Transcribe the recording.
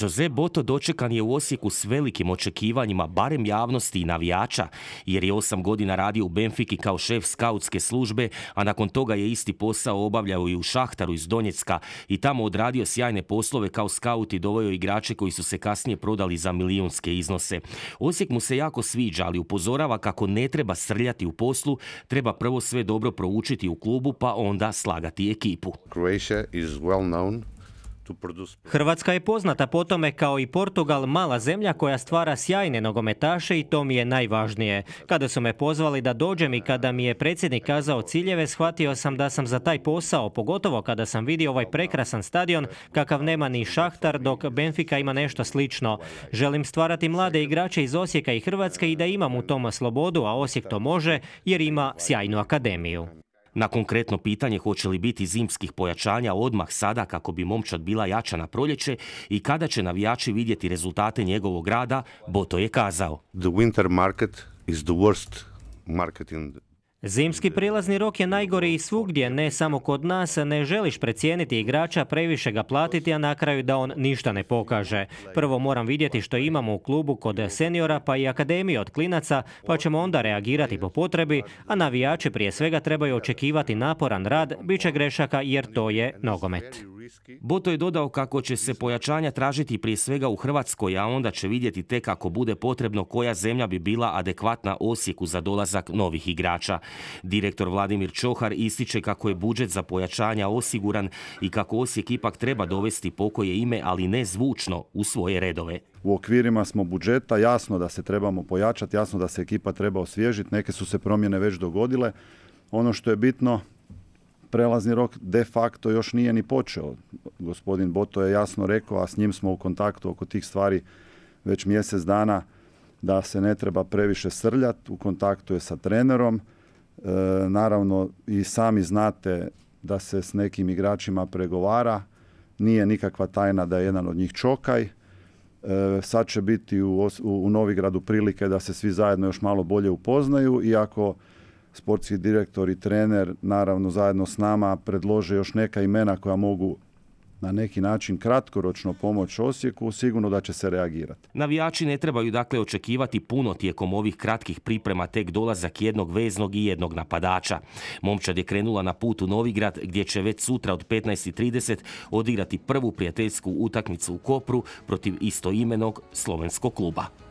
Jose Boto dočekan je u Osijeku s velikim očekivanjima, barem javnosti i navijača, jer je osam godina radio u Benfiki kao šef skautske službe, a nakon toga je isti posao obavljao i u Šahtaru iz Donjecka i tamo odradio sjajne poslove kao skaut i doveo igrače koji su se kasnije prodali za milijunske iznose. Osijek mu se jako sviđa, ali upozorava kako ne treba srljati u poslu, treba prvo sve dobro proučiti u klubu, pa onda slagati ekipu. Croatia is well Hrvatska je poznata po tome kao i Portugal mala zemlja koja stvara sjajne nogometaše i to mi je najvažnije. Kada su me pozvali da dođem i kada mi je predsjednik kazao ciljeve, shvatio sam da sam za taj posao, pogotovo kada sam vidio ovaj prekrasan stadion kakav nema ni Šahtar dok Benfica ima nešto slično. Želim stvarati mlade igrače iz Osijeka i Hrvatske i da imam u tome slobodu, a Osijek to može jer ima sjajnu akademiju. Na konkretno pitanje hoće li biti zimskih pojačanja odmah sada kako bi momčad bila jača na proljeće i kada će navijači vidjeti rezultate njegovog rada, Boto je kazao. The winter market is the worst market Zimski prilazni rok je najgori i svugdje, ne samo kod nas, ne želiš precijeniti igrača, previše ga platiti, a na kraju da on ništa ne pokaže. Prvo moram vidjeti što imamo u klubu kod seniora pa i akademije od klinaca, pa ćemo onda reagirati po potrebi, a navijači prije svega trebaju očekivati naporan rad, bit će grešaka jer to je nogomet. Boto je dodao kako će se pojačanja tražiti prije svega u Hrvatskoj, a onda će vidjeti tek ako bude potrebno koja zemlja bi bila adekvatna osjeku za dolazak novih igrača. Direktor Vladimir Čohar ističe kako je budžet za pojačanja osiguran i kako Osijek ipak treba dovesti pokoje ime, ali ne zvučno, u svoje redove. U okvirima smo budžeta, jasno da se trebamo pojačati, jasno da se ekipa treba osvježiti, neke su se promjene već dogodile. Ono što je bitno prelazni rok de facto još nije ni počeo. Gospodin Boto je jasno rekao, a s njim smo u kontaktu oko tih stvari već mjesec dana, da se ne treba previše srljati, u kontaktu je sa trenerom. E, naravno i sami znate da se s nekim igračima pregovara, nije nikakva tajna da je jedan od njih čokaj. E, sad će biti u, u, u Novigradu prilike da se svi zajedno još malo bolje upoznaju i ako sportski direktor i trener, naravno zajedno s nama, predlože još neka imena koja mogu na neki način kratkoročno pomoć Osijeku, sigurno da će se reagirati. Navijači ne trebaju dakle očekivati puno tijekom ovih kratkih priprema tek dolazak jednog veznog i jednog napadača. Momčad je krenula na put u Novigrad gdje će već sutra od 15.30 odigrati prvu prijateljsku utakmicu u Kopru protiv istoimenog slovenskog kluba.